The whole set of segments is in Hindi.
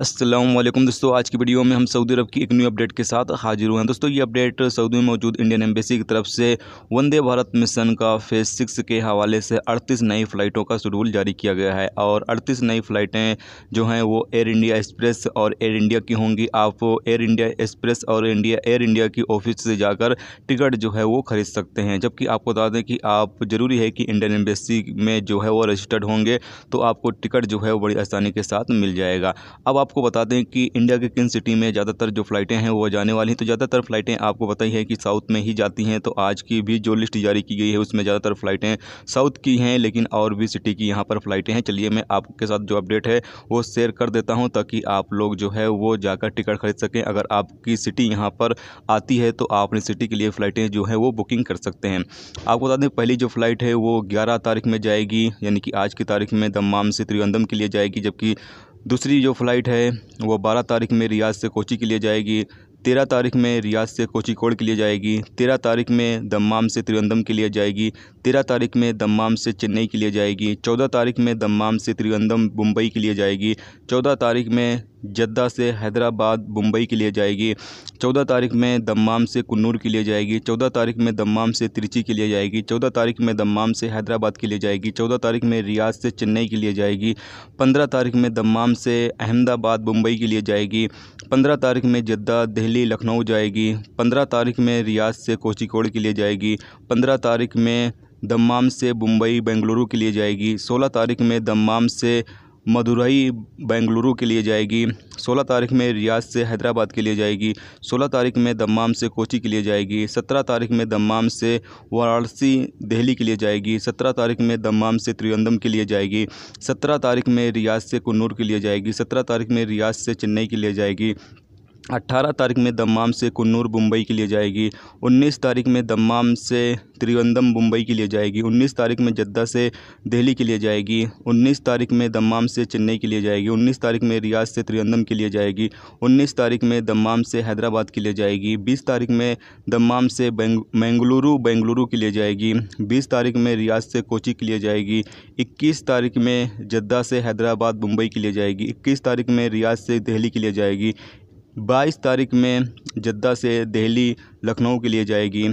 असलम दोस्तों आज की वीडियो में हम सऊदी अरब की एक न्यू अपडेट के साथ हाजिर हुए हैं दोस्तों ये अपडेट सऊदी में मौजूद इंडियन एम्बेसी की तरफ से वंदे भारत मिशन का फेज़ सिक्स के हवाले से 38 नई फ़्लाइटों का शेड्यूल जारी किया गया है और 38 नई फ़्लाइटें जो हैं वो एयर इंडिया एक्सप्रेस और एयर इंडिया की होंगी आप एयर इंडिया एक्सप्रेस और इंडिया एयर इंडिया की ऑफिस से जाकर टिकट जो है वो ख़रीद सकते हैं जबकि आपको बता दें कि आप ज़रूरी है कि इंडियन एम्बेसी में जो है वो रजिस्टर्ड होंगे तो आपको टिकट जो है वो बड़ी आसानी के साथ मिल जाएगा अब आप आपको बता दें कि इंडिया के किन सिटी में ज़्यादातर जो फ़्लाइटें हैं वो जाने वाली हैं तो ज़्यादातर फ़्लाइटें आपको पता ही है कि साउथ में ही जाती हैं तो आज की भी जो लिस्ट जारी की गई है उसमें ज़्यादातर फ़्लाइटें साउथ की हैं लेकिन और भी सिटी की यहाँ पर फ़्लाइटें हैं चलिए मैं आपके साथ जो अपडेट है वो शेयर कर देता हूँ ताकि आप लोग जो है वो जाकर टिकट खरीद सकें अगर आपकी सिटी यहाँ पर आती है तो आप अपनी सिटी के लिए फ़्लाइटें जो है वो बुकिंग कर सकते हैं आपको बता दें पहली जो फ़्लाइट है वो ग्यारह तारीख में जाएगी यानी कि आज की तारीख में दमाम से त्रिवंदम के लिए जाएगी जबकि दूसरी जो फ़्लाइट है वो बारह तारीख में रियाज से कोची के लिए जाएगी तेरह तारीख में रियाज से कोचिकोड के लिए जाएगी तेरह तारीख में दम्माम से त्रिवंदम के लिए जाएगी तेरह तारीख में दम्माम से चेन्नई के लिए जाएगी चौदह तारीख में दम्माम से त्रिवंदम मुंबई के लिए जाएगी चौदह तारीख में जद्दा से हैदराबाद मुंबई के लिए जाएगी चौदह तारीख में दम्माम से कन्नूर के लिए जाएगी चौदह तारीख में दम्माम से तिरची के लिए जाएगी चौदह तारीख में दम्माम से हैदराबाद के लिए जाएगी चौदह तारीख में रियाज से चेन्नई के लिए जाएगी पंद्रह तारीख में दम्माम से अहमदाबाद मुंबई के लिए जाएगी पंद्रह तारीख में जद्दा दिल्ली लखनऊ जाएगी पंद्रह तारीख में रियाज से कोचिकोड के लिए जाएगी पंद्रह तारीख में दम्माम से मुंबई बेंगलुरु के लिए जाएगी सोलह तारीख में दम्माम से मदुरई बेंगलुरु के लिए जाएगी सोलह तारीख में रियाज से हैदराबाद के लिए जाएगी सोलह तारीख में दम्माम से कोची के लिए जाएगी सत्रह तारीख में दम्माम से वाराणसी दिल्ली के लिए जाएगी सत्रह तारीख में दम्माम से त्रिवंदम के लिए जाएगी सत्रह तारीख में रियाज से कन्नूर के लिए जाएगी सत्रह तारीख में रियाज से चेन्नई के लिए जाएगी अट्ठारह तारीख में दम्माम से कन्नूर मुंबई के लिए जाएगी उन्नीस तारीख में दम्माम से त्रिवंदम मुंबई के लिए जाएगी उन्नीस तारीख में जद्दा से दिल्ली के लिए जाएगी उन्नीस तारीख में दम्माम से चेन्नई के लिए जाएगी उन्नीस तारीख में रियाज से त्रिवंदम के लिए जाएगी उन्नीस तारीख में दम्माम से हैदराबाद के लिए जाएगी बीस तारीख में दम्माम से बेंगलुरु बेंगलुरु के लिए जाएगी बीस तारीख में रियाज से कोची के लिए जाएगी इक्कीस तारीख में जद्दा से हैदराबाद मुंबई के लिए जाएगी इक्कीस तारीख में रियाज से दिल्ली के लिए जाएगी बाईस तारीख में जद्दा से दिल्ली लखनऊ के लिए जाएगी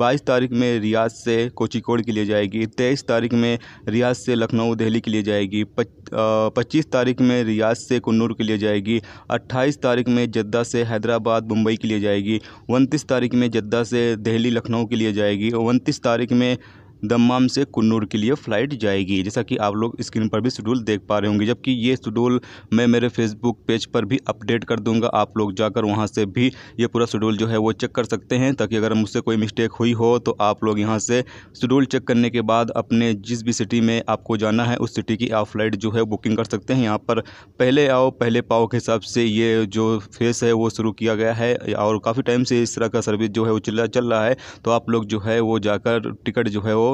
बाईस तारीख में रियाज से कोचिकोड के लिए जाएगी तेईस तारीख में रियाज से लखनऊ दिल्ली के लिए जाएगी पच्चीस तारीख में रियाज से कन्नूर के लिए जाएगी अट्ठाईस तारीख में जद्दा से हैदराबाद मुंबई के लिए जाएगी उनतीस तारीख में जद्दा से दिल्ली लखनऊ के लिए जाएगी उनतीस तारीख में दम्माम से कन्नूर के लिए फ़्लाइट जाएगी जैसा कि आप लोग स्क्रीन पर भी शेड्यूल देख पा रहे होंगे जबकि ये शेड्यूल मैं मेरे फेसबुक पेज पर भी अपडेट कर दूंगा आप लोग जाकर वहाँ से भी ये पूरा शेड्यूल जो है वो चेक कर सकते हैं ताकि अगर मुझसे कोई मिस्टेक हुई हो तो आप लोग यहाँ से शेड्यूल चेक करने के बाद अपने जिस भी सिटी में आपको जाना है उस सिटी की आप फ्लाइट जो है बुकिंग कर सकते हैं यहाँ पर पहले आओ पहले पाओ के हिसाब से ये जो फेस है वो शुरू किया गया है और काफ़ी टाइम से इस तरह का सर्विस जो है वो चल रहा है तो आप लोग जो है वो जाकर टिकट जो है वो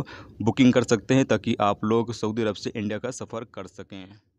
बुकिंग कर सकते हैं ताकि आप लोग सऊदी अरब से इंडिया का सफ़र कर सकें